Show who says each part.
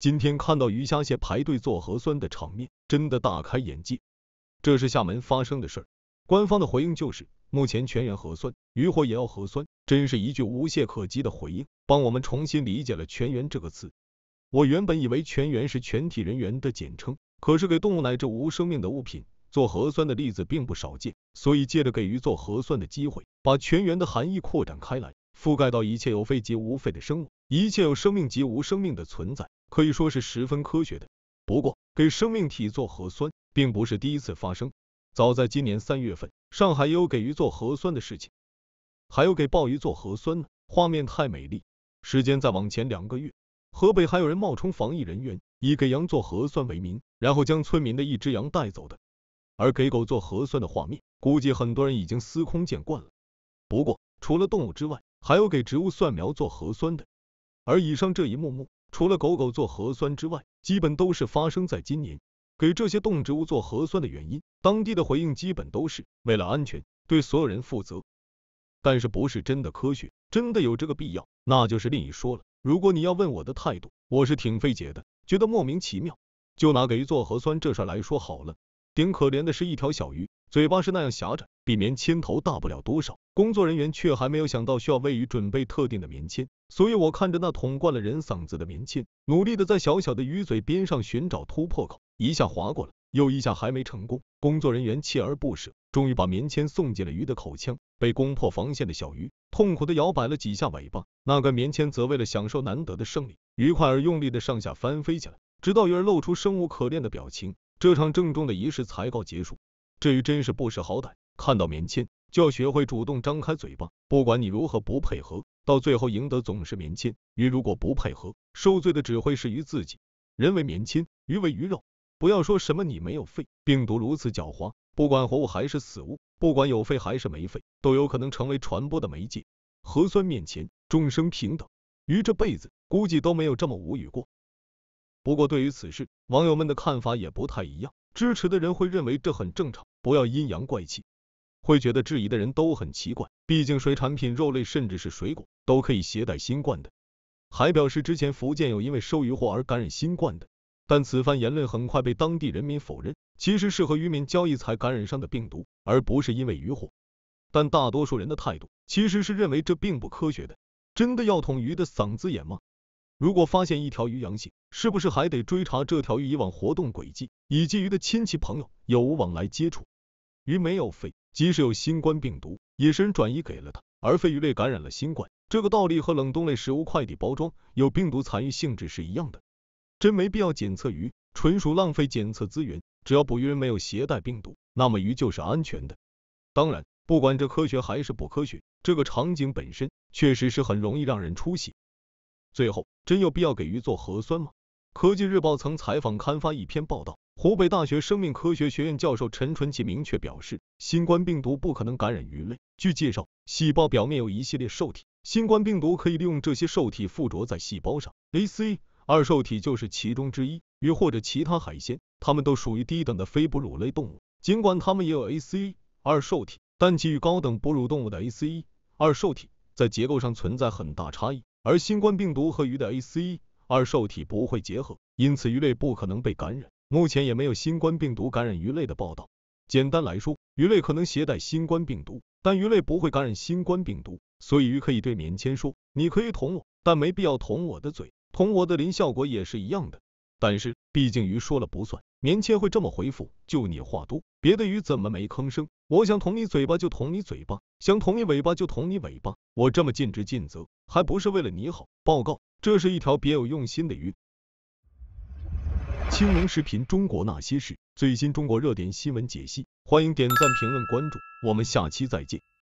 Speaker 1: 今天看到鱼虾蟹排队做核酸的场面，真的大开眼界。这是厦门发生的事儿，官方的回应就是目前全员核酸，鱼货也要核酸，真是一句无懈可击的回应，帮我们重新理解了“全员”这个词。我原本以为“全员”是全体人员的简称，可是给动物乃至无生命的物品做核酸的例子并不少见，所以借着给鱼做核酸的机会，把“全员”的含义扩展开来，覆盖到一切有肺及无肺的生物，一切有生命及无生命的存在。可以说是十分科学的。不过，给生命体做核酸并不是第一次发生。早在今年三月份，上海也有给鱼做核酸的事情，还有给鲍鱼做核酸呢，画面太美丽。时间再往前两个月，河北还有人冒充防疫人员，以给羊做核酸为名，然后将村民的一只羊带走的。而给狗做核酸的画面，估计很多人已经司空见惯了。不过，除了动物之外，还有给植物蒜苗做核酸的。而以上这一幕幕。除了狗狗做核酸之外，基本都是发生在今年。给这些动植物做核酸的原因，当地的回应基本都是为了安全，对所有人负责。但是不是真的科学，真的有这个必要，那就是另一说了。如果你要问我的态度，我是挺费解的，觉得莫名其妙。就拿给鱼做核酸这事来说好了，挺可怜的是一条小鱼。嘴巴是那样狭窄，比棉签头大不了多少。工作人员却还没有想到需要为鱼准备特定的棉签，所以我看着那捅惯了人嗓子的棉签，努力的在小小的鱼嘴边上寻找突破口，一下划过了，又一下还没成功。工作人员锲而不舍，终于把棉签送进了鱼的口腔。被攻破防线的小鱼痛苦的摇摆了几下尾巴，那根棉签则为了享受难得的胜利，愉快而用力的上下翻飞起来，直到鱼儿露出生无可恋的表情，这场郑重的仪式才告结束。至于真是不识好歹，看到棉签就要学会主动张开嘴巴，不管你如何不配合，到最后赢得总是棉签。鱼如果不配合，受罪的只会是鱼自己。人为棉签，鱼为鱼肉。不要说什么你没有肺，病毒如此狡猾，不管活物还是死物，不管有肺还是没肺，都有可能成为传播的媒介。核酸面前，众生平等。鱼这辈子估计都没有这么无语过。不过对于此事，网友们的看法也不太一样。支持的人会认为这很正常，不要阴阳怪气，会觉得质疑的人都很奇怪，毕竟水产品、肉类甚至是水果都可以携带新冠的。还表示之前福建有因为收渔货而感染新冠的，但此番言论很快被当地人民否认，其实是和渔民交易才感染上的病毒，而不是因为渔获。但大多数人的态度其实是认为这并不科学的，真的要捅鱼的嗓子眼吗？如果发现一条鱼阳性？是不是还得追查这条鱼以往活动轨迹，以及鱼的亲戚朋友有无往来接触？鱼没有肺，即使有新冠病毒，也是人转移给了它，而非鱼类感染了新冠。这个道理和冷冻类食物快递包装有病毒残余性质是一样的。真没必要检测鱼，纯属浪费检测资源。只要捕鱼人没有携带病毒，那么鱼就是安全的。当然，不管这科学还是不科学，这个场景本身确实是很容易让人出戏。最后，真有必要给鱼做核酸吗？科技日报曾采访刊发一篇报道，湖北大学生命科学学院教授陈纯奇明确表示，新冠病毒不可能感染鱼类。据介绍，细胞表面有一系列受体，新冠病毒可以利用这些受体附着在细胞上 a c 二2受体就是其中之一。鱼或者其他海鲜，它们都属于低等的非哺乳类动物，尽管它们也有 ACE2 受体，但其与高等哺乳动物的 ACE2 受体在结构上存在很大差异，而新冠病毒和鱼的 ACE2。二受体不会结合，因此鱼类不可能被感染。目前也没有新冠病毒感染鱼类的报道。简单来说，鱼类可能携带新冠病毒，但鱼类不会感染新冠病毒，所以鱼可以对棉签说：“你可以捅我，但没必要捅我的嘴，捅我的鳞效果也是一样的。”但是，毕竟鱼说了不算，棉签会这么回复：就你话多，别的鱼怎么没吭声？我想捅你嘴巴就捅你嘴巴，想捅你尾巴就捅你尾巴，我这么尽职尽责，还不是为了你好？报告，这是一条别有用心的鱼。青龙视频中国那些事，最新中国热点新闻解析，欢迎点赞、评论、关注，我们下期再见。